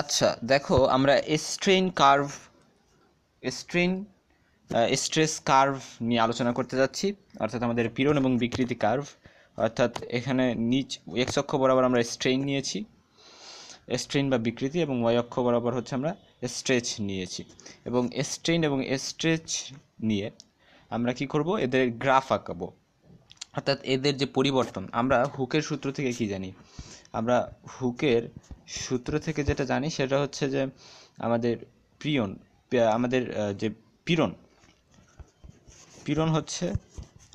আচ্ছা দেখো আমরা strain curve strain stress curve নিয়ে আলোচনা করতে যাচ্ছি অর্থাৎ আমাদের পীড়ন এবং বিকৃতি কার্ভ অর্থাৎ এখানে নিচ এক্স অক্ষ বরাবর আমরা স্ট্রেন নিয়েছি স্ট্রেন বা বিকৃতি এবং ওয়াই অক্ষ বরাবর হচ্ছে আমরা স্ট্রেচ নিয়েছি এবং স্ট্রেন এবং স্ট্রেচ নিয়ে আমরা কি করব এদের গ্রাফ আঁকাবো অর্থাৎ এদের যে পরিবর্তন আমরা হুকের সূত্র থেকে কি জানি আমরা হুকের সূত্র থেকে যেটা জানি সেটা হচ্ছে যে আমাদের প্রিয়ন আমাদের যে পীড়ন পীড়ন হচ্ছে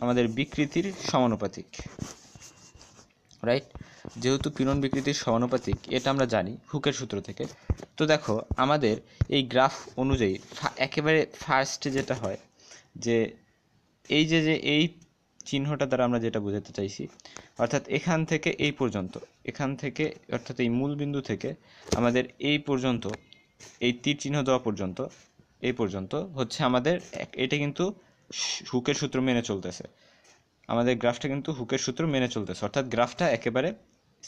আমাদের বিকৃতির সমানুপাতিক রাইট যেহেতু পীড়ন বিকৃতির সমানুপাতিক এটা আমরা জানি হুকের সূত্র থেকে তো দেখো আমাদের এই গ্রাফ অনুযায়ী একেবারে ফার্স্টে যেটা হয় যে এই যে যে এই চিহ্নটা দ্বারা আমরা যেটা বোঝাতে চাইছি অর্থাৎ এখান থেকে এই পর্যন্ত এখান থেকে অর্থাৎ এই মূল বিন্দু থেকে আমাদের এই পর্যন্ত এই তীর চিহ্ন দেওয়া পর্যন্ত এই পর্যন্ত হচ্ছে আমাদের এটা কিন্তু হুকের সূত্র মেনে চলতেছে আমাদের গ্রাফটা কিন্তু হুকের সূত্র মেনে চলতেছে অর্থাৎ গ্রাফটা একেবারে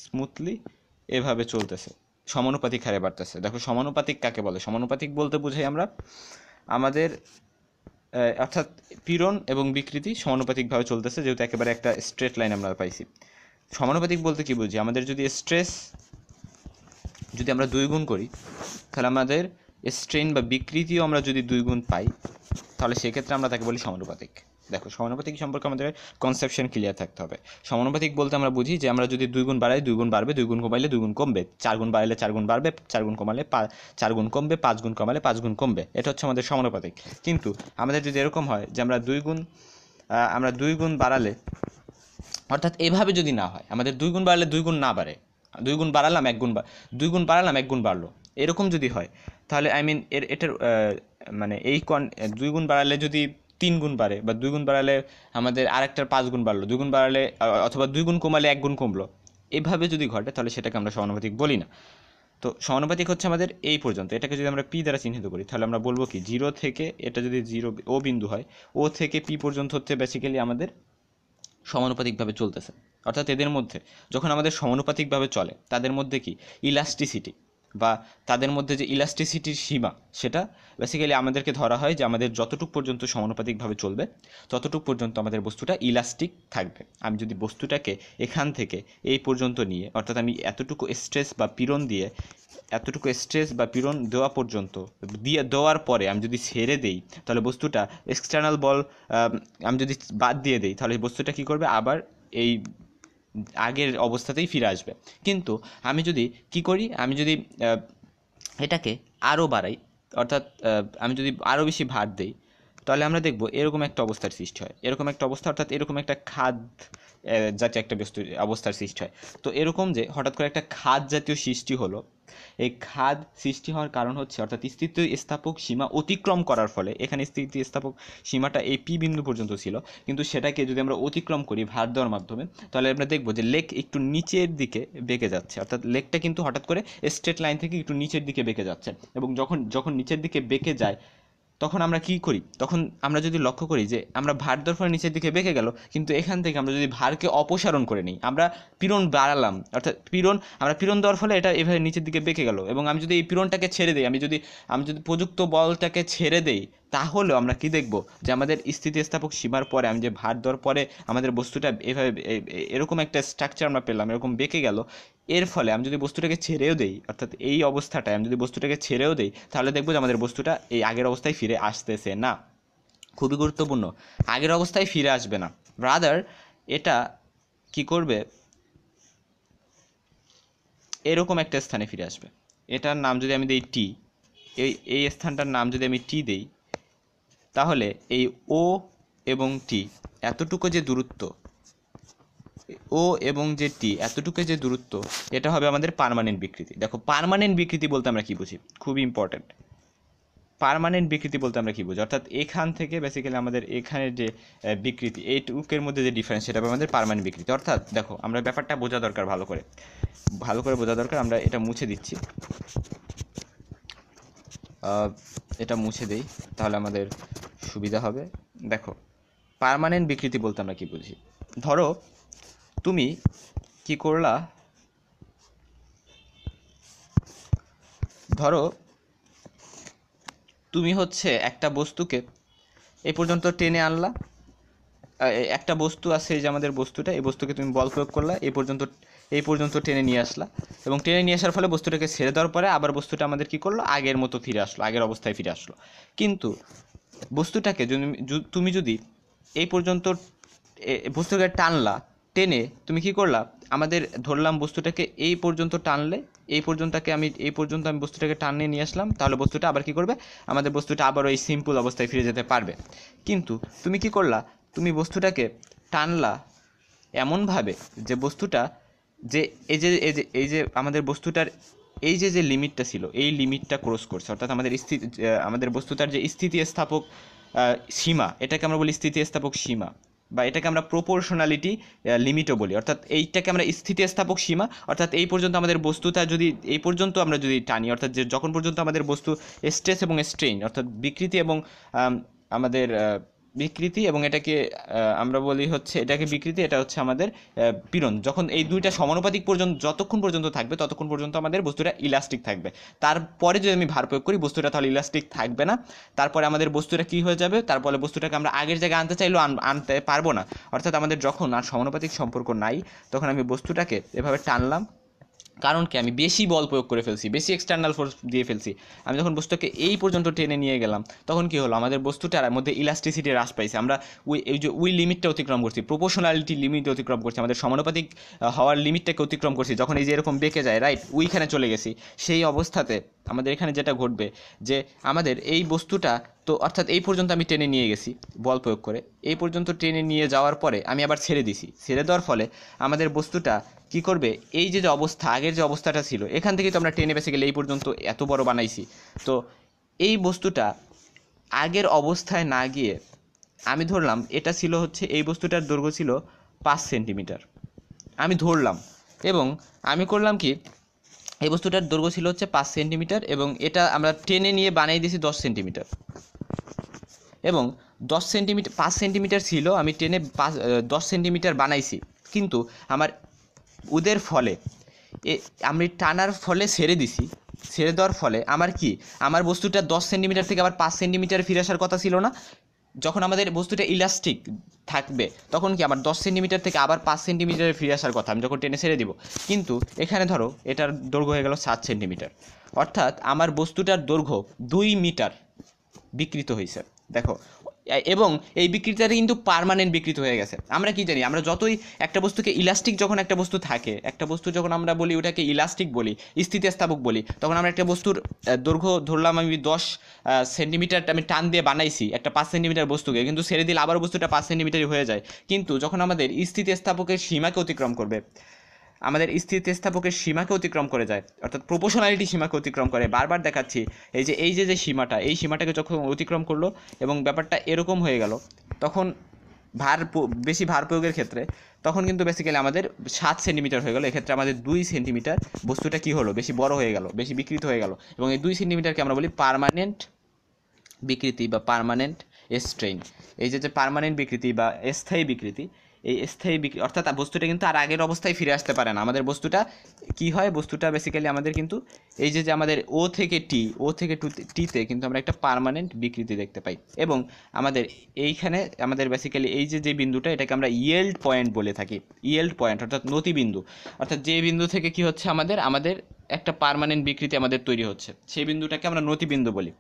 স্মুথলি এভাবে চলতেছে সমানুপাতিক হারে বাড়তেছে দেখো সমানুপাতিক কাকে বলে সমানুপাতিক বলতে বুঝাই আমরা আমাদের অর্থাৎ পীড়ন এবং বিকৃতি সমানুপাতিকভাবে চলতেছে যেহেতু একেবারে একটা স্ট্রেট লাইন আমরা পাইছি সমানুপাতিক বলতে কি বুঝি আমাদের যদি স্ট্রেস যদি আমরা দুই গুণ করি তাহলে আমাদের স্ট্রেন বা বিকৃতিও আমরা যদি দুই গুণ পাই তাহলে সেক্ষেত্রে আমরা তাকে বলি সমানুপাতিক দেখো সমানুপাতিক সম্পর্কে আমাদের কনসেপশন ক্লিয়ার থাকতে হবে সমানুপাতিক বলতে আমরা বুঝি যে আমরা যদি দুই গুণ বাড়াই দুই গুণ বাড়বে দুই গুণ কমাইলে দুই গুণ কমবে চার গুণ বাড়াইলে চার গুণ বাড়বে চার গুণ কমালে চার গুণ কমবে পাঁচ গুণ কমালে পাঁচ গুণ কমবে এটা হচ্ছে আমাদের সমানুপাতিক কিন্তু আমাদের যদি এরকম হয় যে আমরা দুই গুণ আমরা দুই গুণ বাড়ালে অর্থাৎ এভাবে যদি না হয় আমাদের দুই গুণ বাড়ালে দুই গুণ না বাড়ে দুই গুণ বাড়ালাম এক গুণ দুই গুণ বাড়ালাম এক গুণ বাড়লো এরকম যদি হয় তাহলে আই মিন এর এটার মানে এই কন দুই গুণ বাড়ালে যদি তিন গুণ বাড়ে বা দুই গুণ বাড়ালে আমাদের আরেকটার পাঁচ গুণ বাড়লো দুই গুণ বাড়ালে অথবা দুই গুণ কমালে এক গুণ কমলো এভাবে যদি ঘটে তাহলে সেটাকে আমরা সমানুপাতিক বলি না তো সমানুপাতিক হচ্ছে আমাদের এই পর্যন্ত এটাকে যদি আমরা পি দ্বারা চিহ্নিত করি তাহলে আমরা বলবো কি জিরো থেকে এটা যদি জিরো ও বিন্দু হয় ও থেকে পি পর্যন্ত হচ্ছে বেসিক্যালি আমাদের সমানুপাতিকভাবে চলতেছে অর্থাৎ এদের মধ্যে যখন আমাদের সমানুপাতিকভাবে চলে তাদের মধ্যে কি ইলাস্টিসিটি বা তাদের মধ্যে যে ইলাস্টিসিটির সীমা সেটা বেসিক্যালি আমাদেরকে ধরা হয় যে আমাদের যতটুক পর্যন্ত সমানুপাতিকভাবে চলবে ততটুক পর্যন্ত আমাদের বস্তুটা ইলাস্টিক থাকবে আমি যদি বস্তুটাকে এখান থেকে এই পর্যন্ত নিয়ে অর্থাৎ আমি এতটুকু স্ট্রেস বা পীড়ন দিয়ে এতটুকু স্ট্রেস বা পীড়ন দেওয়া পর্যন্ত দিয়ে দেওয়ার পরে আমি যদি ছেড়ে দেই তাহলে বস্তুটা এক্সটার্নাল বল আমি যদি বাদ দিয়ে দিই তাহলে বস্তুটা কী করবে আবার এই আগের অবস্থাতেই ফিরে আসবে কিন্তু আমি যদি কি করি আমি যদি এটাকে আরও বাড়াই অর্থাৎ আমি যদি আরও বেশি ভার দিই তাহলে আমরা দেখব এরকম একটা অবস্থার সৃষ্টি হয় এরকম একটা অবস্থা অর্থাৎ এরকম একটা খাদ জাতীয় একটা বস্তু অবস্থার সৃষ্টি হয় তো এরকম যে হঠাৎ করে একটা খাদ জাতীয় সৃষ্টি হলো এই খাদ সৃষ্টি হওয়ার কারণ হচ্ছে অর্থাৎ স্থাপক সীমা অতিক্রম করার ফলে এখানে স্থিতিস্থাপক সীমাটা এই পি বিন্দু পর্যন্ত ছিল কিন্তু সেটাকে যদি আমরা অতিক্রম করি ভার দেওয়ার মাধ্যমে তাহলে আমরা দেখব যে লেক একটু নিচের দিকে বেঁকে যাচ্ছে অর্থাৎ লেকটা কিন্তু হঠাৎ করে স্ট্রেট লাইন থেকে একটু নিচের দিকে বেঁকে যাচ্ছে এবং যখন যখন নিচের দিকে বেঁকে যায় তখন আমরা কি করি তখন আমরা যদি লক্ষ্য করি যে আমরা ভার দর্পণের নিচের দিকে বেঁকে গেল কিন্তু এখান থেকে আমরা যদি ভারকে অপসারণ করে নিই আমরা পীড়ন বাড়ালাম অর্থাৎ পীড়ন আমরা পীড়ন দেওয়ার ফলে এটা এভাবে নিচের দিকে বেঁকে গেল এবং আমি যদি এই পীড়নটাকে ছেড়ে দিই আমি যদি আমি যদি প্রযুক্ত বলটাকে ছেড়ে দেই তাহলেও আমরা কি দেখব যে আমাদের স্থিতিস্থাপক সীমার পরে আমি যে ভার দেওয়ার পরে আমাদের বস্তুটা এভাবে এরকম একটা স্ট্রাকচার আমরা পেলাম এরকম বেঁকে গেল এর ফলে আমি যদি বস্তুটাকে ছেড়েও দেই অর্থাৎ এই অবস্থাটায় আমি যদি বস্তুটাকে ছেড়েও দেই তাহলে দেখবো যে আমাদের বস্তুটা এই আগের অবস্থায় ফিরে আসতেছে না খুবই গুরুত্বপূর্ণ আগের অবস্থায় ফিরে আসবে না রাদার এটা কি করবে এরকম একটা স্থানে ফিরে আসবে এটার নাম যদি আমি দিই টি এই এই স্থানটার নাম যদি আমি টি দেই তাহলে এই ও এবং টি এতটুকু যে দূরত্ব ও এবং যে টি এতটুকু যে দূরত্ব এটা হবে আমাদের পারমানেন্ট বিকৃতি দেখো পারমানেন্ট বিকৃতি বলতে আমরা কী বুঝি খুব ইম্পর্ট্যান্ট পারমানেন্ট বিকৃতি বলতে আমরা কী বুঝি অর্থাৎ এখান থেকে বেসিক্যালি আমাদের এখানের যে বিকৃতি এই টুকের মধ্যে যে ডিফারেন্স সেটা হবে আমাদের পারমানেন্ট বিকৃতি অর্থাৎ দেখো আমরা ব্যাপারটা বোঝা দরকার ভালো করে ভালো করে বোঝা দরকার আমরা এটা মুছে দিচ্ছি এটা মুছে দেই তাহলে আমাদের সুবিধা হবে দেখো পারমানেন্ট বিকৃতি বলতে আমরা কী বুঝি ধরো তুমি কি করলা ধরো তুমি হচ্ছে একটা বস্তুকে এ পর্যন্ত টেনে আনলা একটা বস্তু আছে যে আমাদের বস্তুটা এই বস্তুকে তুমি বল প্রয়োগ করলা এই পর্যন্ত এই পর্যন্ত টেনে নিয়ে আসলা এবং টেনে নিয়ে আসার ফলে বস্তুটাকে ছেড়ে দেওয়ার পরে আবার বস্তুটা আমাদের কি করলো আগের মতো ফিরে আসলো আগের অবস্থায় ফিরে আসলো কিন্তু বস্তুটাকে যদি তুমি যদি এই পর্যন্ত বস্তুটাকে টানলা টেনে তুমি কি করলা আমাদের ধরলাম বস্তুটাকে এই পর্যন্ত টানলে এই পর্যন্তকে আমি এই পর্যন্ত আমি বস্তুটাকে টানিয়ে নিয়ে আসলাম তাহলে বস্তুটা আবার কি করবে আমাদের বস্তুটা আবার ওই সিম্পল অবস্থায় ফিরে যেতে পারবে কিন্তু তুমি কি করলা তুমি বস্তুটাকে টানলা এমনভাবে যে বস্তুটা যে এই যে এই যে এই যে আমাদের বস্তুটার এই যে যে লিমিটটা ছিল এই লিমিটটা ক্রস করছে অর্থাৎ আমাদের স্থিতি আমাদের বস্তুটার যে স্থিতিস্থাপক সীমা এটাকে আমরা বলি স্থিতিস্থাপক সীমা বা এটাকে আমরা প্রপোর্শনালিটি লিমিটও বলি অর্থাৎ এইটাকে আমরা স্থিতিস্থাপক সীমা অর্থাৎ এই পর্যন্ত আমাদের বস্তুটা যদি এই পর্যন্ত আমরা যদি টানি অর্থাৎ যে যখন পর্যন্ত আমাদের বস্তু স্ট্রেস এবং স্ট্রেন অর্থাৎ বিকৃতি এবং আমাদের বিকৃতি এবং এটাকে আমরা বলি হচ্ছে এটাকে বিকৃতি এটা হচ্ছে আমাদের পীড়ন যখন এই দুইটা সমানুপাতিক পর্যন্ত যতক্ষণ পর্যন্ত থাকবে ততক্ষণ পর্যন্ত আমাদের বস্তুটা ইলাস্টিক থাকবে তারপরে যদি আমি ভার প্রয়োগ করি বস্তুটা তাহলে ইলাস্টিক থাকবে না তারপরে আমাদের বস্তুটা কি হয়ে যাবে তারপরে বস্তুটাকে আমরা আগের জায়গায় আনতে চাইলেও আনতে পারবো না অর্থাৎ আমাদের যখন আর সমানুপাতিক সম্পর্ক নাই তখন আমি বস্তুটাকে এভাবে টানলাম কারণ কি আমি বেশি বল প্রয়োগ করে ফেলছি বেশি এক্সটার্নাল ফোর্স দিয়ে ফেলছি আমি যখন বস্তুকে এই পর্যন্ত টেনে নিয়ে গেলাম তখন কি হলো আমাদের বস্তুটার মধ্যে ইলাস্টিসিটি হ্রাস পাইছে আমরা ওই এই যে ওই লিমিটটা অতিক্রম করছি প্রপোশনালিটি লিমিট অতিক্রম করছি আমাদের সমানুপাতিক হওয়ার লিমিটটাকে অতিক্রম করছি যখন এই যে এরকম বেঁকে যায় রাইট ওইখানে চলে গেছি সেই অবস্থাতে আমাদের এখানে যেটা ঘটবে যে আমাদের এই বস্তুটা তো অর্থাৎ এই পর্যন্ত আমি টেনে নিয়ে গেছি বল প্রয়োগ করে এই পর্যন্ত টেনে নিয়ে যাওয়ার পরে আমি আবার ছেড়ে দিছি ছেড়ে দেওয়ার ফলে আমাদের বস্তুটা কি করবে এই যে যে অবস্থা আগের যে অবস্থাটা ছিল এখান থেকে তো আমরা টেনে বেসে গেলে এই পর্যন্ত এত বড় বানাইছি তো এই বস্তুটা আগের অবস্থায় না গিয়ে আমি ধরলাম এটা ছিল হচ্ছে এই বস্তুটার দৈর্ঘ্য ছিল পাঁচ সেন্টিমিটার আমি ধরলাম এবং আমি করলাম কি এই বস্তুটার দৈর্ঘ্য ছিল হচ্ছে পাঁচ সেন্টিমিটার এবং এটা আমরা টেনে নিয়ে বানিয়ে দিয়েছি দশ সেন্টিমিটার এবং দশ সেন্টিমিটার পাঁচ সেন্টিমিটার ছিল আমি টেনে পাঁচ দশ সেন্টিমিটার বানাইছি কিন্তু আমার উদের ফলে এ আমি টানার ফলে ছেড়ে দিছি ছেড়ে দেওয়ার ফলে আমার কি আমার বস্তুটা দশ সেন্টিমিটার থেকে আবার পাঁচ সেন্টিমিটার ফিরে আসার কথা ছিল না যখন আমাদের বস্তুটা ইলাস্টিক থাকবে তখন কি আমার দশ সেন্টিমিটার থেকে আবার পাঁচ সেন্টিমিটারে ফিরে আসার কথা আমি যখন টেনে ছেড়ে দিব কিন্তু এখানে ধরো এটার দৈর্ঘ্য হয়ে গেল সাত সেন্টিমিটার অর্থাৎ আমার বস্তুটার দৈর্ঘ্য দুই মিটার বিকৃত হয়েছে দেখো এবং এই বিকৃতিটা কিন্তু পারমানেন্ট বিকৃত হয়ে গেছে আমরা কি জানি আমরা যতই একটা বস্তুকে ইলাস্টিক যখন একটা বস্তু থাকে একটা বস্তু যখন আমরা বলি ওটাকে ইলাস্টিক বলি স্থিতিস্থাপক বলি তখন আমরা একটা বস্তুর দৈর্ঘ্য ধরলাম আমি দশ সেন্টিমিটার আমি টান দিয়ে বানাইছি একটা পাঁচ সেন্টিমিটার বস্তুকে কিন্তু ছেড়ে দিলে আবার বস্তুটা পাঁচ সেন্টিমিটারই হয়ে যায় কিন্তু যখন আমাদের স্থিতিস্থাপকের সীমাকে অতিক্রম করবে আমাদের স্থিতিস্থাপকের সীমাকে অতিক্রম করে যায় অর্থাৎ প্রপোশনালিটি সীমাকে অতিক্রম করে বারবার দেখাচ্ছি এই যে এই যে যে সীমাটা এই সীমাটাকে যখন অতিক্রম করলো এবং ব্যাপারটা এরকম হয়ে গেল তখন ভার বেশি ভার প্রয়োগের ক্ষেত্রে তখন কিন্তু বেসিক্যালি আমাদের সাত সেন্টিমিটার হয়ে গেলো এক্ষেত্রে আমাদের দুই সেন্টিমিটার বস্তুটা কি হলো বেশি বড় হয়ে গেল বেশি বিকৃত হয়ে গেল এবং এই দুই সেন্টিমিটারকে আমরা বলি পারমানেন্ট বিকৃতি বা পারমানেন্ট স্ট্রেইন এই যে যে পারমানেন্ট বিকৃতি বা স্থায়ী বিকৃতি এই স্থায়ী বিক্রি অর্থাৎ বস্তুটা কিন্তু আর আগের অবস্থায় ফিরে আসতে পারে না আমাদের বস্তুটা কি হয় বস্তুটা বেসিক্যালি আমাদের কিন্তু এই যে যে আমাদের ও থেকে টি ও থেকে টু টিতে কিন্তু আমরা একটা পারমানেন্ট বিকৃতি দেখতে পাই এবং আমাদের এইখানে আমাদের বেসিক্যালি এই যে যে বিন্দুটা এটাকে আমরা ইয়েল্ড পয়েন্ট বলে থাকি ইয়েল্ড পয়েন্ট অর্থাৎ নতিবিন্দু অর্থাৎ যে বিন্দু থেকে কি হচ্ছে আমাদের আমাদের একটা পারমানেন্ট বিকৃতি আমাদের তৈরি হচ্ছে সেই বিন্দুটাকে আমরা নতিবিন্দু বলি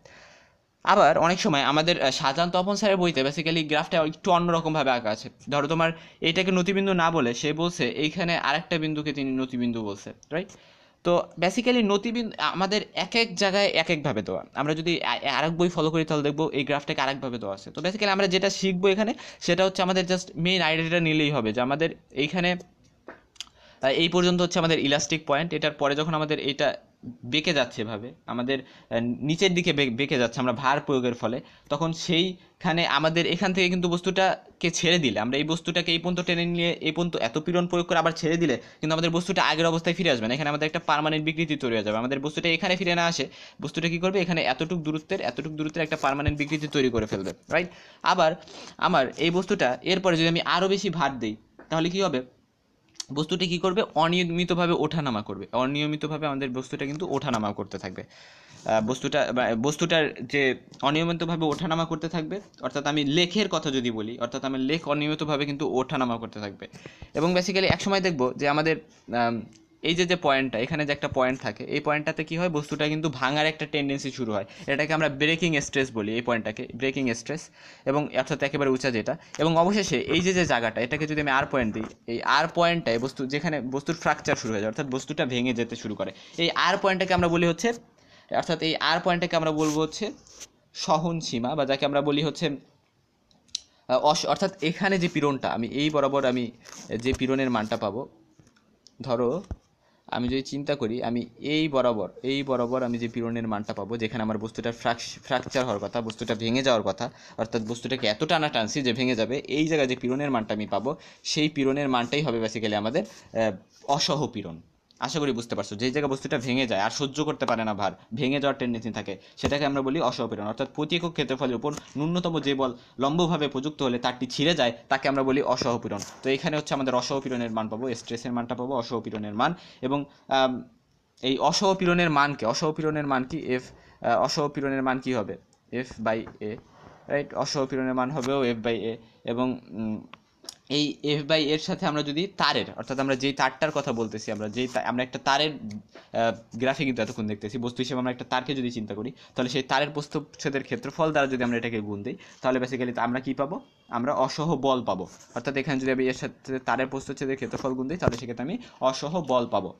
আবার অনেক সময় আমাদের সাজান তপন স্যারের বইতে বেসিক্যালি গ্রাফটা একটু অন্যরকমভাবে আঁকা আছে ধরো তোমার এইটাকে নতিবিন্দু না বলে সে বলছে এইখানে আরেকটা বিন্দুকে তিনি নতিবিন্দু বলছে রাইট তো বেসিক্যালি নতিবিন্দু আমাদের এক এক জায়গায় এক একভাবে দেওয়া আমরা যদি আরেক বই ফলো করি তাহলে দেখবো এই গ্রাফটাকে আরেকভাবে দেওয়া আছে তো বেসিক্যালি আমরা যেটা শিখবো এখানে সেটা হচ্ছে আমাদের জাস্ট মেইন আইডিয়াটা নিলেই হবে যে আমাদের এইখানে এই পর্যন্ত হচ্ছে আমাদের ইলাস্টিক পয়েন্ট এটার পরে যখন আমাদের এটা বেঁকে যাচ্ছে এভাবে আমাদের নিচের দিকে বেঁকে যাচ্ছে আমরা ভার প্রয়োগের ফলে তখন সেইখানে আমাদের এখান থেকে কিন্তু বস্তুটাকে ছেড়ে দিলে আমরা এই বস্তুটাকে এই পর্যন্ত টেনে নিয়ে এই পর্যন্ত এত পীড়ন প্রয়োগ করে আবার ছেড়ে দিলে কিন্তু আমাদের বস্তুটা আগের অবস্থায় ফিরে আসবে না এখানে আমাদের একটা পারমানেন্ট বিকৃতি তৈরি হয়ে যাবে আমাদের বস্তুটা এখানে ফিরে না আসে বস্তুটা কী করবে এখানে এতটুক দূরত্বের এতটুক দূরত্বের একটা পারমানেন্ট বিকৃতি তৈরি করে ফেলবে রাইট আবার আমার এই বস্তুটা এরপরে যদি আমি আরও বেশি ভার দিই তাহলে কী হবে বস্তুটি কী করবে অনিয়মিতভাবে ওঠানামা করবে অনিয়মিতভাবে আমাদের বস্তুটা কিন্তু ওঠানামা করতে থাকবে বস্তুটা বস্তুটার যে অনিয়মিতভাবে ওঠানামা করতে থাকবে অর্থাৎ আমি লেখের কথা যদি বলি অর্থাৎ আমার লেখ অনিয়মিতভাবে কিন্তু ওঠানামা করতে থাকবে এবং বেসিক্যালি একসময় দেখব যে আমাদের এই যে যে পয়েন্টটা এখানে যে একটা পয়েন্ট থাকে এই পয়েন্টটাতে কী হয় বস্তুটা কিন্তু ভাঙার একটা টেন্ডেন্সি শুরু হয় এটাকে আমরা ব্রেকিং স্ট্রেস বলি এই পয়েন্টটাকে ব্রেকিং স্ট্রেস এবং অর্থাৎ একেবারে উঁচা যেটা এবং অবশেষে এই যে যে জায়গাটা এটাকে যদি আমি আর পয়েন্ট দিই এই আর পয়েন্টটায় বস্তু যেখানে বস্তুর ফ্র্যাকচার শুরু হয়ে যায় অর্থাৎ বস্তুটা ভেঙে যেতে শুরু করে এই আর পয়েন্টটাকে আমরা বলি হচ্ছে অর্থাৎ এই আর পয়েন্টটাকে আমরা বলবো হচ্ছে সহন সীমা বা যাকে আমরা বলি হচ্ছে অস অর্থাৎ এখানে যে পীড়নটা আমি এই বরাবর আমি যে পীড়নের মানটা পাবো ধরো আমি যদি চিন্তা করি আমি এই বরাবর এই বরাবর আমি যে পীড়নের মানটা পাবো যেখানে আমার বস্তুটা ফ্র্যাকচার হওয়ার কথা বস্তুটা ভেঙে যাওয়ার কথা অর্থাৎ বস্তুটাকে এত টানা টানছি যে ভেঙে যাবে এই জায়গায় যে পীড়নের মানটা আমি পাবো সেই পীড়নের মানটাই হবে বেসিক্যালি আমাদের অসহ পীড়ন আশা করি বুঝতে পারছো যে জায়গায় বস্তুটা ভেঙে যায় আর সহ্য করতে পারে না ভার ভেঙে যাওয়ার টেন্ডেন্সি থাকে সেটাকে আমরা বলি অসহপীড়ন অর্থাৎ প্রতি একক ক্ষেত্রফলের উপর ন্যূনতম যে বল লম্বভাবে প্রযুক্ত হলে তারটি ছিঁড়ে যায় তাকে আমরা বলি অসহপীড়ন তো এখানে হচ্ছে আমাদের অসহপীড়নের মান পাবো স্ট্রেসের মানটা পাবো অসহপীড়নের মান এবং এই অসহপীড়নের মানকে অসহপীড়নের মান কি এফ অসহপীড়নের মান কি হবে এফ বাই এ রাইট অসহপীড়নের মান হবেও এফ বাই এ এবং এই এফ বাই এর সাথে আমরা যদি তারের অর্থাৎ আমরা যেই তারটার কথা বলতেছি আমরা যেই আমরা একটা তারের গ্রাফে কিন্তু এতক্ষণ দেখতেছি বস্তু হিসেবে আমরা একটা তারকে যদি চিন্তা করি তাহলে সেই তারের প্রস্থচ্ছেদের ক্ষেত্রফল দ্বারা যদি আমরা এটাকে গুণ দিই তাহলে বেসিক্যালি আমরা কী পাবো আমরা অসহ বল পাবো অর্থাৎ এখানে যদি আমি এর সাথে তারের প্রস্থচ্ছেদের ক্ষেত্রফল গুণ দিই তাহলে সেক্ষেত্রে আমি অসহ বল পাবো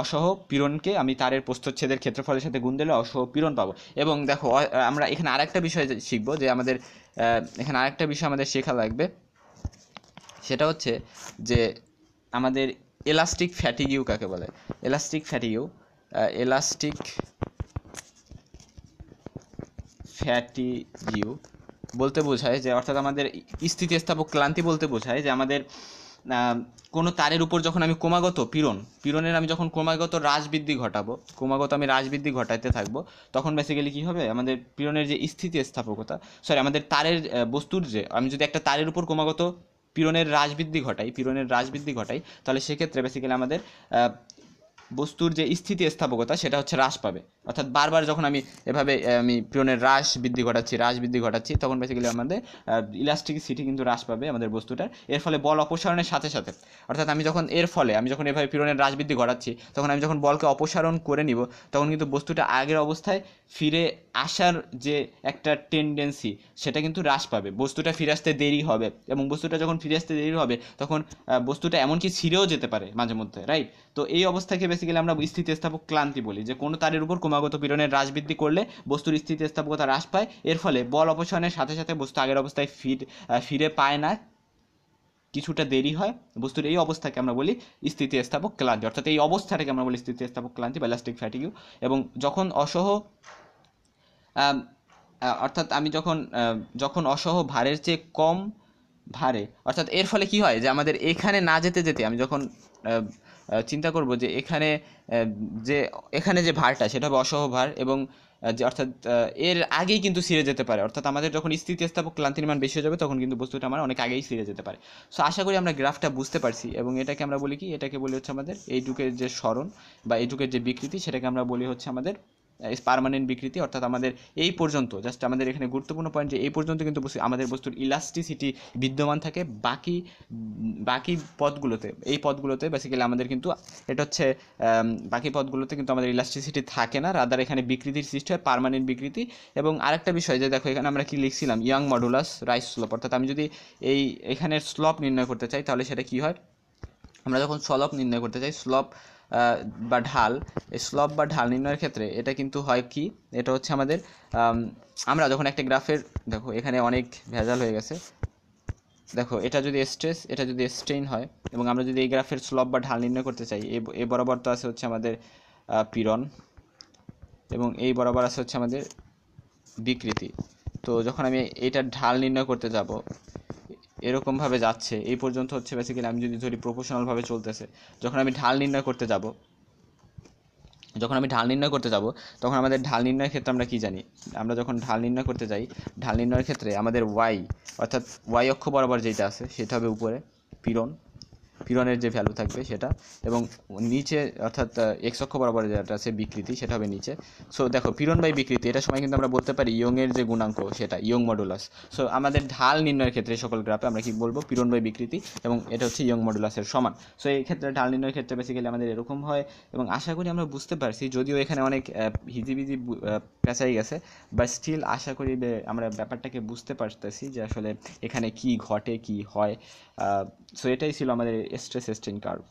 অসহ পীড়নকে আমি তারের প্রস্থচ্ছেদের ক্ষেত্রফলের সাথে গুণ দিলে অসহ পীড়ন পাবো এবং দেখো আমরা এখানে আরেকটা বিষয় শিখবো যে আমাদের এখানে আরেকটা বিষয় আমাদের শেখা লাগবে সেটা হচ্ছে যে আমাদের এলাস্টিক ফ্যাটিগিউ কাকে বলে এলাস্টিক ফ্যাটিগিউ এলাস্টিক ফ্যাটিগিউ বলতে বোঝায় যে অর্থাৎ আমাদের স্থিতিস্থাপক ক্লান্তি বলতে বোঝায় যে আমাদের কোনো তারের উপর যখন আমি ক্রমাগত পীড়ন পীড়নের আমি যখন ক্রমাগত বৃদ্ধি ঘটাবো ক্রমাগত আমি বৃদ্ধি ঘটাইতে থাকবো তখন বেসিক্যালি কী হবে আমাদের পীড়নের যে স্থিতিস্থাপকতা সরি আমাদের তারের বস্তুর যে আমি যদি একটা তারের উপর ক্রমাগত পীড়নের হ্রাস বৃদ্ধি ঘটাই পীড়নের হ্রাস বৃদ্ধি তাহলে সেক্ষেত্রে বেসিক্যালি আমাদের বস্তুর যে স্থিতি স্থাপকতা সেটা হচ্ছে হ্রাস পাবে অর্থাৎ বারবার যখন আমি এভাবে আমি পিয়নের হ্রাস বৃদ্ধি ঘটাচ্ছি হ্রাস বৃদ্ধি ঘটাচ্ছি তখন বেসিক্যালি আমাদের ইলাস্টিক সিটি কিন্তু হ্রাস পাবে আমাদের বস্তুটার এর ফলে বল অপসারণের সাথে সাথে অর্থাৎ আমি যখন এর ফলে আমি যখন এভাবে পিয়নের হ্রাস বৃদ্ধি ঘটাচ্ছি তখন আমি যখন বলকে অপসারণ করে নিব তখন কিন্তু বস্তুটা আগের অবস্থায় ফিরে আসার যে একটা টেন্ডেন্সি সেটা কিন্তু হ্রাস পাবে বস্তুটা ফিরে আসতে দেরি হবে এবং বস্তুটা যখন ফিরে আসতে দেরি হবে তখন বস্তুটা এমনকি ছিঁড়েও যেতে পারে মাঝে মধ্যে রাইট তো এই অবস্থাকে বেসিক্যালি আমরা স্থিতিস্থাপক ক্লান্তি বলি যে কোনো তারের উপর ক্রমাগত পীড়নের হ্রাস বৃদ্ধি করলে বস্তুর স্থিতিস্থাপকতা হ্রাস পায় এর ফলে বল অপসারণের সাথে সাথে বস্তু আগের অবস্থায় ফির ফিরে পায় না কিছুটা দেরি হয় বস্তুর এই অবস্থাকে আমরা বলি স্থিতিস্থাপক ক্লান্তি অর্থাৎ এই অবস্থাটাকে আমরা বলি স্থিতিস্থাপক ক্লান্তি বা ইলাস্টিক ফ্যাটিগিউ এবং যখন অসহ অর্থাৎ আমি যখন যখন অসহ ভারের চেয়ে কম ভারে অর্থাৎ এর ফলে কি হয় যে আমাদের এখানে না যেতে যেতে আমি যখন চিন্তা করব যে এখানে যে এখানে যে ভারটা সেটা হবে অসহ ভার এবং যে অর্থাৎ এর আগেই কিন্তু সিরে যেতে পারে অর্থাৎ আমাদের যখন স্থিতিস্থাপক ক্লান্তির মান বেশি হয়ে যাবে তখন কিন্তু বস্তুটা আমার অনেক আগেই সিরে যেতে পারে সো আশা করি আমরা গ্রাফটা বুঝতে পারছি এবং এটাকে আমরা বলি কি এটাকে বলি হচ্ছে আমাদের এই যুগের যে স্মরণ বা এই যুগের যে বিকৃতি সেটাকে আমরা বলি হচ্ছে আমাদের পারমানেন্ট বিকৃতি অর্থাৎ আমাদের এই পর্যন্ত জাস্ট আমাদের এখানে গুরুত্বপূর্ণ পয়েন্ট যে এই পর্যন্ত কিন্তু আমাদের বস্তুর ইলাস্টিসিটি বিদ্যমান থাকে বাকি বাকি পদগুলোতে এই পদগুলোতে বেসিক্যালি আমাদের কিন্তু এটা হচ্ছে বাকি পদগুলোতে কিন্তু আমাদের ইলাস্টিসিটি থাকে না রাদার এখানে বিকৃতির সৃষ্টি হয় পারমানেন্ট বিকৃতি এবং আরেকটা বিষয় যে দেখো এখানে আমরা কি লিখছিলাম ইয়াং মডুলাস রাইস স্লোপ অর্থাৎ আমি যদি এই এখানের স্লপ নির্ণয় করতে চাই তাহলে সেটা কি হয় আমরা যখন স্লপ নির্ণয় করতে চাই স্লপ বা ঢাল স্লপ বা ঢাল নির্ণয়ের ক্ষেত্রে এটা কিন্তু হয় কি এটা হচ্ছে আমাদের আমরা যখন একটা গ্রাফের দেখো এখানে অনেক ভেজাল হয়ে গেছে দেখো এটা যদি স্ট্রেস এটা যদি স্ট্রেইন হয় এবং আমরা যদি এই গ্রাফের স্লপ বা ঢাল নির্ণয় করতে চাই এ বরাবর তো আছে হচ্ছে আমাদের পীড়ন এবং এই বরাবর আছে হচ্ছে আমাদের বিকৃতি তো যখন আমি এটা ঢাল নির্ণয় করতে যাব এরকমভাবে যাচ্ছে এই পর্যন্ত হচ্ছে বেসিক্যালি আমি যদি ধরি প্রফেশনালভাবে চলতেছে যখন আমি ঢাল নির্ণয় করতে যাব যখন আমি ঢাল নির্ণয় করতে যাব তখন আমাদের ঢাল নির্ণয়ের ক্ষেত্রে আমরা কি জানি আমরা যখন ঢাল নির্ণয় করতে যাই ঢাল নির্ণয়ের ক্ষেত্রে আমাদের ওয়াই অর্থাৎ ওয়াই অক্ষ বরাবর যেটা আছে সেটা হবে উপরে পীড়ন পিরনের যে ভ্যালু থাকবে সেটা এবং নিচে অর্থাৎ এক্স অক্ষ বরাবর যেটা আছে বিকৃতি সেটা হবে নিচে সো দেখো পিরন বাই বিকৃতি এটা সময় কিন্তু আমরা বলতে পারি ইয়ংয়ের যে গুণাঙ্ক সেটা ইয়ং মডুলাস সো আমাদের ঢাল নির্ণয়ের ক্ষেত্রে সকল গ্রাফে আমরা কি বলবো পিরন বাই বিকৃতি এবং এটা হচ্ছে ইয়ং মডুলাসের সমান সো এই ক্ষেত্রে ঢাল নির্ণয়ের ক্ষেত্রে বেসিক্যালি আমাদের এরকম হয় এবং আশা করি আমরা বুঝতে পারছি যদিও এখানে অনেক হিজিবিজি পেঁচাই গেছে বা স্টিল আশা করি আমরা ব্যাপারটাকে বুঝতে পারতেছি যে আসলে এখানে কি ঘটে কি হয় সো এটাই ছিল আমাদের স্ট্রেস এস্টেন কার্ভ